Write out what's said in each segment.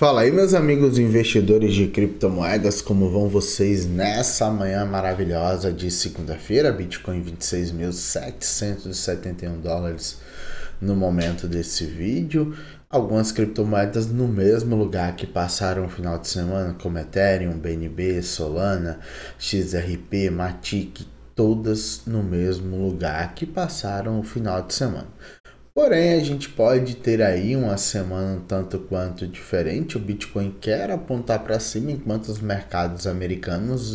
Fala aí, meus amigos investidores de criptomoedas, como vão vocês nessa manhã maravilhosa de segunda-feira? Bitcoin 26.771 dólares no momento desse vídeo. Algumas criptomoedas no mesmo lugar que passaram o final de semana, como Ethereum, BNB, Solana, XRP, Matic, todas no mesmo lugar que passaram o final de semana. Porém, a gente pode ter aí uma semana um tanto quanto diferente. O Bitcoin quer apontar para cima enquanto os mercados americanos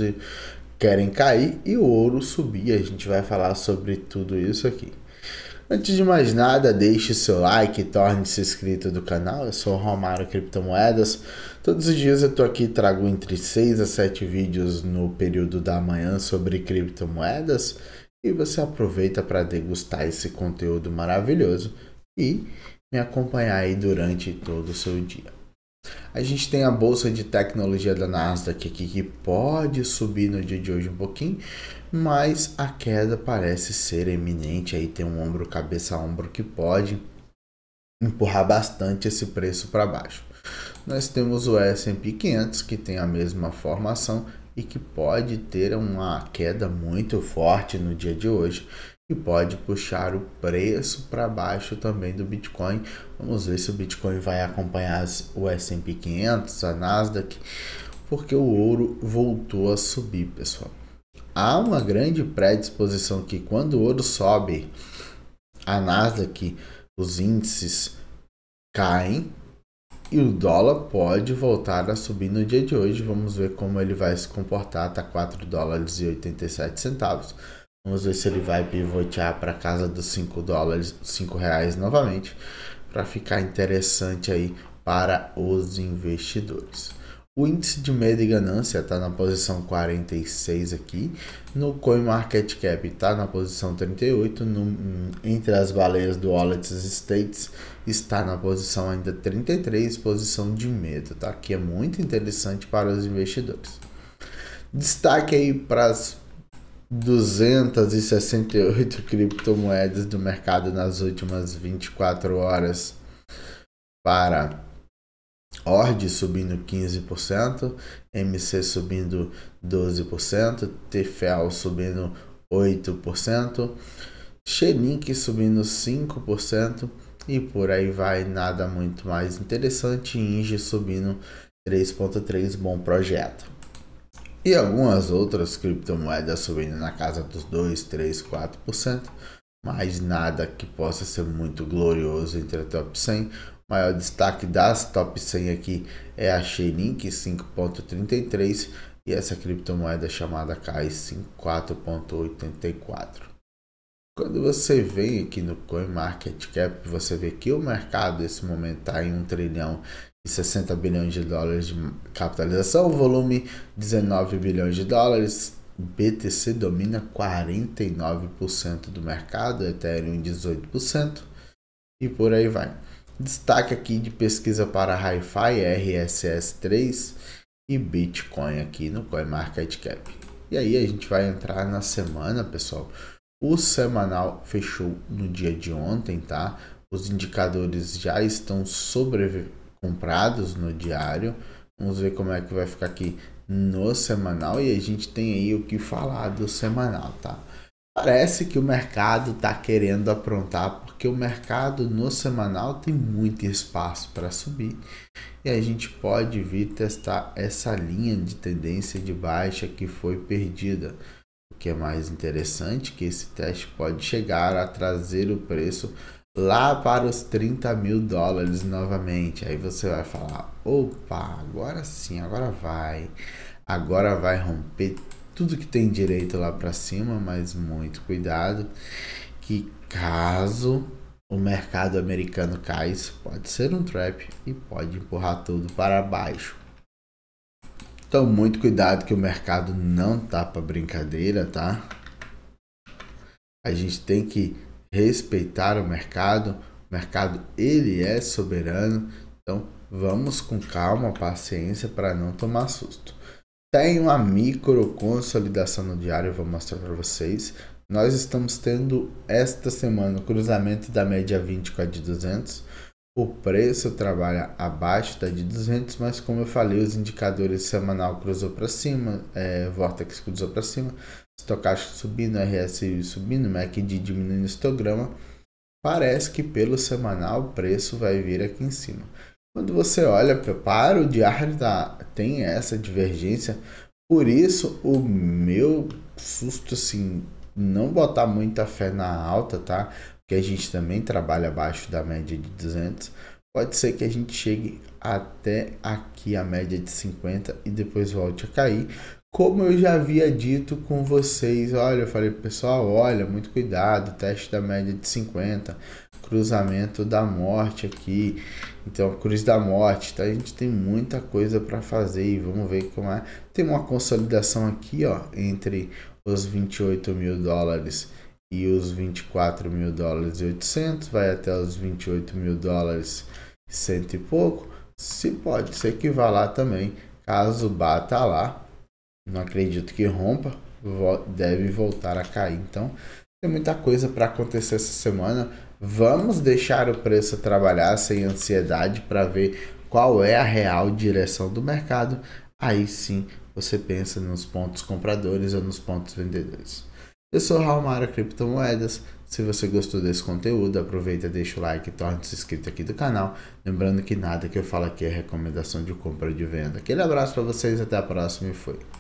querem cair e o ouro subir. A gente vai falar sobre tudo isso aqui. Antes de mais nada, deixe seu like, torne-se inscrito do canal. Eu sou Romário Criptomoedas. Todos os dias eu estou aqui trago entre 6 a 7 vídeos no período da manhã sobre criptomoedas e você aproveita para degustar esse conteúdo maravilhoso e me acompanhar aí durante todo o seu dia. A gente tem a bolsa de tecnologia da Nasdaq aqui que pode subir no dia de hoje um pouquinho, mas a queda parece ser eminente aí tem um ombro cabeça ombro que pode empurrar bastante esse preço para baixo. Nós temos o S&P 500 que tem a mesma formação e que pode ter uma queda muito forte no dia de hoje e pode puxar o preço para baixo também do Bitcoin. Vamos ver se o Bitcoin vai acompanhar o S&P 500, a Nasdaq, porque o ouro voltou a subir, pessoal. Há uma grande predisposição que quando o ouro sobe, a Nasdaq, os índices caem e o dólar pode voltar a subir no dia de hoje. Vamos ver como ele vai se comportar. Está 4 dólares e 87 centavos. Vamos ver se ele vai pivotear para casa dos 5 dólares, 5 reais novamente, para ficar interessante aí para os investidores. O índice de medo e ganância está na posição 46 aqui, no CoinMarketCap está na posição 38, no, hum, entre as baleias do Wallets States está na posição ainda 33, posição de medo, tá? que é muito interessante para os investidores. Destaque aí para as 268 criptomoedas do mercado nas últimas 24 horas para Ord subindo 15%, MC subindo 12%, TFL subindo 8%, Xenink subindo 5% e por aí vai, nada muito mais interessante, Inge subindo 3.3, bom projeto. E algumas outras criptomoedas subindo na casa dos 2, 3, 4%, mas nada que possa ser muito glorioso entre a top 100 maior destaque das top 100 aqui é a Chainlink 5.33 e essa criptomoeda chamada CAI 4.84. Quando você vem aqui no CoinMarketCap, você vê que o mercado nesse momento está em 1 trilhão e 60 bilhões de dólares de capitalização, volume 19 bilhões de dólares, BTC domina 49% do mercado, Ethereum 18% e por aí vai. Destaque aqui de pesquisa para Hi-Fi, RSS3 e Bitcoin aqui no CoinMarketCap. E aí a gente vai entrar na semana, pessoal. O semanal fechou no dia de ontem, tá? Os indicadores já estão sobrecomprados no diário. Vamos ver como é que vai ficar aqui no semanal e a gente tem aí o que falar do semanal, tá? Parece que o mercado está querendo aprontar, porque o mercado no semanal tem muito espaço para subir e a gente pode vir testar essa linha de tendência de baixa que foi perdida. O que é mais interessante é que esse teste pode chegar a trazer o preço lá para os 30 mil dólares novamente. Aí você vai falar: opa, agora sim, agora vai, agora vai romper tudo que tem direito lá para cima, mas muito cuidado que caso o mercado americano caia, isso pode ser um trap e pode empurrar tudo para baixo. Então muito cuidado que o mercado não tá para brincadeira, tá? A gente tem que respeitar o mercado. O mercado ele é soberano, então vamos com calma, paciência para não tomar susto. Tem uma micro consolidação no diário, vou mostrar para vocês. Nós estamos tendo esta semana o cruzamento da média 20 com a de 200. O preço trabalha abaixo da de 200, mas como eu falei, os indicadores semanal cruzou para cima, é, Vortex cruzou para cima, estocástico subindo, RSI subindo, MACD diminuindo histograma. Parece que pelo semanal o preço vai vir aqui em cima. Quando você olha para o diário tá, da tem essa divergência, por isso o meu susto assim não botar muita fé na alta, tá? Porque a gente também trabalha abaixo da média de 200. Pode ser que a gente chegue até aqui a média de 50 e depois volte a cair. Como eu já havia dito com vocês, olha, eu falei, pessoal, olha, muito cuidado, teste da média de 50 cruzamento da morte aqui. Então, Cruz da Morte, tá? A gente tem muita coisa para fazer e vamos ver como é. Tem uma consolidação aqui, ó, entre os 28 mil dólares e os 24 mil dólares e 800, vai até os 28 mil dólares e cento e pouco. Se pode ser que vá lá também, caso bata lá. Não acredito que rompa, deve voltar a cair. Então, tem muita coisa para acontecer essa semana Vamos deixar o preço trabalhar sem ansiedade para ver qual é a real direção do mercado. Aí sim você pensa nos pontos compradores ou nos pontos vendedores. Eu sou Raul Mara Criptomoedas. Se você gostou desse conteúdo, aproveita, deixa o like e torne-se inscrito aqui do canal. Lembrando que nada que eu falo aqui é recomendação de compra ou de venda. Aquele abraço para vocês, até a próxima e fui.